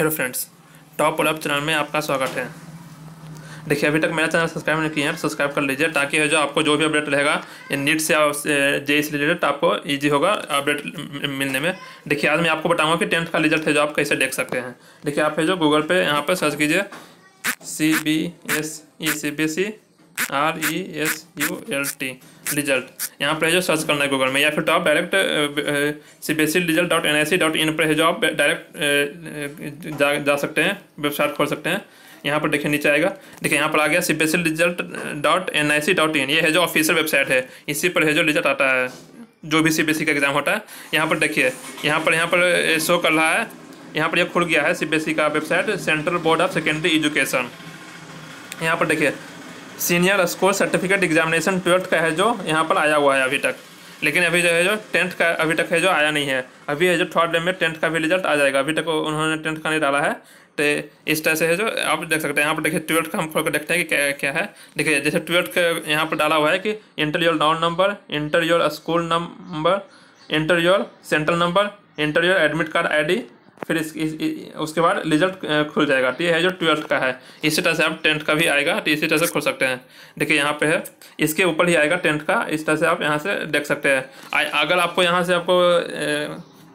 hello friends top pull up channel में आपका स्वागत है देखिए अभी तक मेरा चैनल सब्सक्राइब नहीं किया है तो सब्सक्राइब कर लीजिए ताकि जो आपको जो भी अपडेट रहेगा नीट से जे से रिलेटेड आपको इजी होगा अपडेट मिलने में देखिए आज मैं आपको बताऊंगा कि टेंथ का रिजल्ट है जो आप कैसे देख सकते हैं देखिए आप है जो गूगल पे यहाँ पर सर्च कीजिए C B S E C B C R E S U L T result यहाँ पर है जो सर्च करना है गूगल में या फिर तो आप direct C B S C result dot N I C dot in पर है जो आप डायरेक्ट uh, uh, जा, जा सकते हैं वेबसाइट खोल सकते हैं यहाँ पर देखिए नीचे आएगा देखिए यहाँ पर आ गया C B S C result dot N I C dot in ये है जो ऑफिशियल वेबसाइट है इसी पर है जो रिजल्ट आता है जो भी सी बी एस सी का एग्ज़ाम होता है यहाँ पर देखिए यहाँ पर यहाँ पर शो uh, कर रहा है यहाँ पर यह खुल गया है सी बी एस सी का website central board of secondary education यहाँ पर देखिए senior score certificate examination twelfth का है जो यहाँ पर आया हुआ है अभी तक लेकिन अभी जो है जो टेंथ का अभी तक है जो आया नहीं है अभी है जो थर्ड डे में टेंथ का भी रिजल्ट आ जाएगा अभी तक उन्होंने टेंथ का नहीं डाला है तो इस तरह से है जो आप देख सकते हैं यहाँ पर देखिए ट्वेल्थ का हम खोल कर देखते हैं कि क्या क्या है देखिए जैसे ट्वेल्थ का यहाँ पर डाला हुआ है कि enter your down number enter your school number enter your central number enter your admit card D फिर इस, इस, इस उसके बाद रिजल्ट खुल जाएगा तो ये है जो ट्वेल्थ का है इसी तरह से आप टेंथ का भी आएगा तो इसी तरह से खुल सकते हैं देखिए यहाँ पे है इसके ऊपर ही आएगा टेंथ का इस तरह से आप यहाँ से देख सकते हैं अगर आपको यहाँ से आपको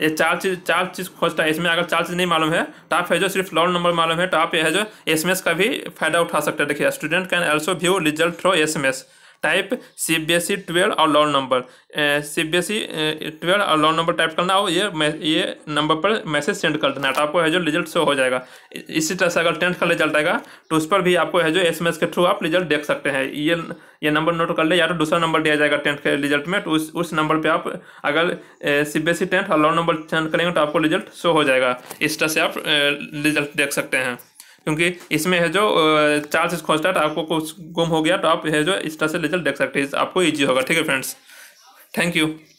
ये चार चीज़ चार चीज़ खोजता है इसमें अगर चार चीज़ नहीं मालूम है तो आप है जो सिर्फ रोल नंबर मालूम है तो आप यह है जो एस का भी फायदा उठा सकते हैं देखिए student can also view result through S type C B S E twelve और roll number C B S E twelve और लॉन नंबर टाइप करना हो ये ये नंबर पर मैसेज सेंड कर देना तो आपको है जो रिजल्ट शो हो जाएगा इसी तरह से अगर टेंथ का रिजल्ट आएगा तो उस पर भी आपको है जो एस एम एस के थ्रू आप रिजल्ट देख सकते हैं ये ये नंबर नोट कर ले या तो दूसरा नंबर दिया जाएगा टेंथ के रिजल्ट में तो उस उस नंबर पर आप अगर C B S E tenth और लॉन नंबर सेंड करेंगे तो आपको रिजल्ट शो हो जाएगा इस तरह से आप रिजल्ट देख सकते हैं क्योंकि इसमें है जो चार से कॉन्स्टेंट आपको कुछ गुम हो गया तो आप है जो इस तरह से रिजल्ट देख सकते हैं आपको ईजी होगा ठीक है फ्रेंड्स थैंक यू